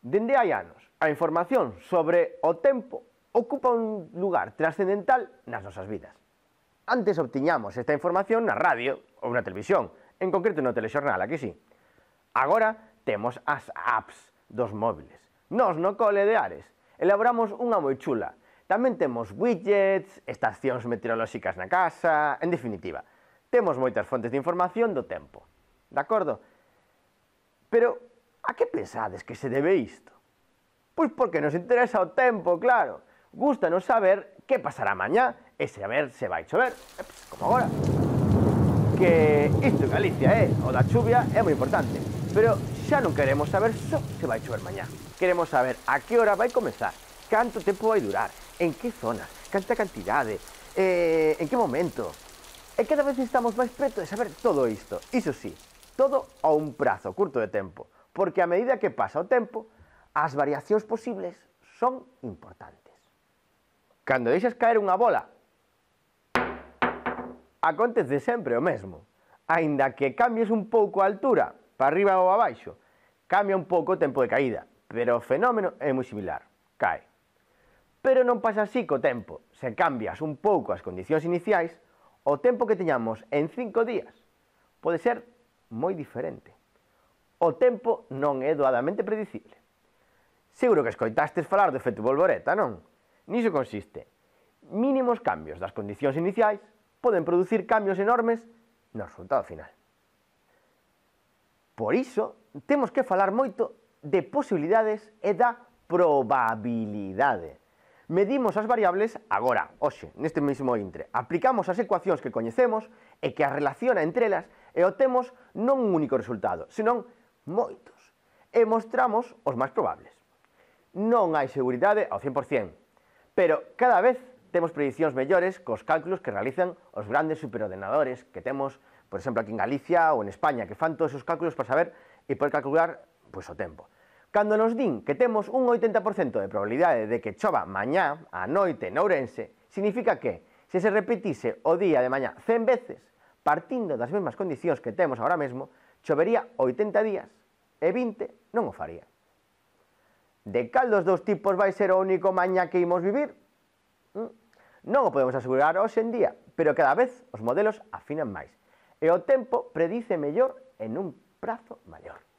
Dende hai anos, a información sobre o tempo ocupa un lugar trascendental nas nosas vidas. Antes obtiñamos esta información na radio ou na televisión, en concreto no telexornal, aquí sí. Agora temos as apps dos móviles. Nos no cole de Ares elaboramos unha moi chula. Tamén temos widgets, estacións meteorolóxicas na casa, en definitiva, temos moitas fontes de información do tempo. De acordo? Pero A que pensades que se debe isto? Pois porque nos interesa o tempo, claro. Gústanos saber que pasará mañá e saber se vai chover, Eps, como agora. Que isto en Galicia, eh, o da chuvia, é moi importante. Pero xa non queremos saber só se vai chover mañá. Queremos saber a que hora vai comezar, canto tempo vai durar, en que zonas, canta cantidade, eh, en que momento. E cada vez estamos máis preto de saber todo isto. Iso sí, todo a un prazo curto de tempo porque a medida que pasa o tempo, as variacións posibles son importantes. Cando deixas caer unha bola, acontece sempre o mesmo. Ainda que cambies un pouco a altura, para arriba ou abaixo, cambia un pouco o tempo de caída, pero o fenómeno é moi similar, cae. Pero non pasa así co tempo. Se cambias un pouco as condicións iniciais, o tempo que teñamos en cinco días pode ser moi diferente o tempo non é doadamente predicible. Seguro que escoitastes falar do efecto bolboreta, non? Niso consiste. Mínimos cambios das condicións iniciais poden producir cambios enormes no resultado final. Por iso, temos que falar moito de posibilidades e da probabilidade. Medimos as variables agora, hoxe, neste mesmo intre. Aplicamos as ecuacións que coñecemos e que as relaciona entre elas e obtemos non un único resultado, senón moitos, e mostramos os máis probables. Non hai seguridade ao 100%, pero cada vez temos predicións mellores cos cálculos que realizan os grandes superordenadores que temos, por exemplo, aquí en Galicia ou en España, que fan todos esos cálculos para saber e poder calcular pois, o tempo. Cando nos din que temos un 80% de probabilidade de que chova mañá, a noite, en Ourense, significa que, se se repetise o día de mañá 100 veces, partindo das mesmas condicións que temos agora mesmo, chovería 80 días e 20 non o faría. De cal dos dous tipos vai ser o único maña que imos vivir? Mm. Non o podemos asegurar hoxe en día, pero cada vez os modelos afinan máis. E o tempo predice mellor en un prazo maior.